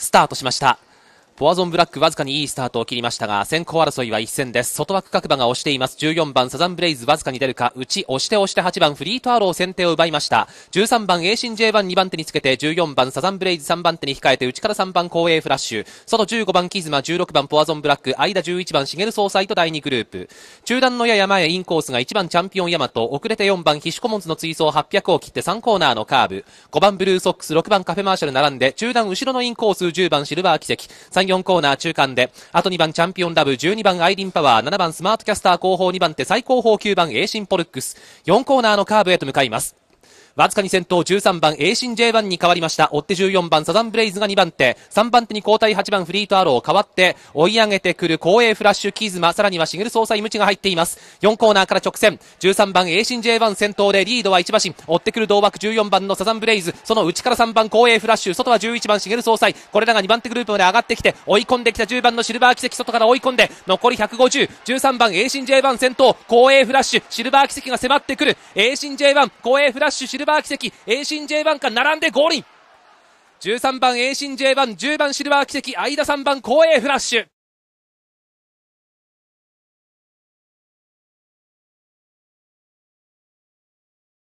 スタートしました。ポアゾンブラックわずかにいいスタートを切りましたが、先行争いは一戦です。外枠各馬が押しています。14番サザンブレイズわずかに出るか、内押して押して8番フリートアロー先手を奪いました。13番エーシン J1 2番手につけて、14番サザンブレイズ3番手に控えて、内から3番後衛フラッシュ。外15番キズマ、16番ポアゾンブラック、間11番シゲル総裁と第2グループ。中段のやや前インコースが1番チャンピオンヤマト、遅れて4番ヒシュコモンズの追走800を切って3コーナーのカーブ。5番ブルーソックス、6番カフェマーシャル並んで、中段後ろのインコース10番シルバー奇跡。4コーナー中間で、あと2番チャンピオンラブ、12番アイリンパワー、7番スマートキャスター後方2番手、最高峰9番エーシンポルックス、4コーナーのカーブへと向かいます。わずかに先頭13番、エーシン J1 に変わりました。追って14番、サザンブレイズが2番手。3番手に交代8番、フリートアロー。変わって、追い上げてくる、公営フラッシュ、キズマ。さらには、シグル総裁、ムチが入っています。4コーナーから直線。13番、エーシン J1 先頭で、リードは1馬身。追ってくる同枠14番のサザンブレイズ。その内から3番、公営フラッシュ。外は11番、シゲル総裁。これらが2番手グループまで上がってきて、追い込んできた10番のシルバー奇跡。外から追い込んで、残り150。13番、エーシン J1 先頭。公営フラッシュ。シルバー奇跡が迫ってくる。エーシン J1、後衛フラッシュ、ルバー奇跡、新 J1 か並んで13番 A 新 J1、10番シルバー奇跡、間3番光栄フラッシュ。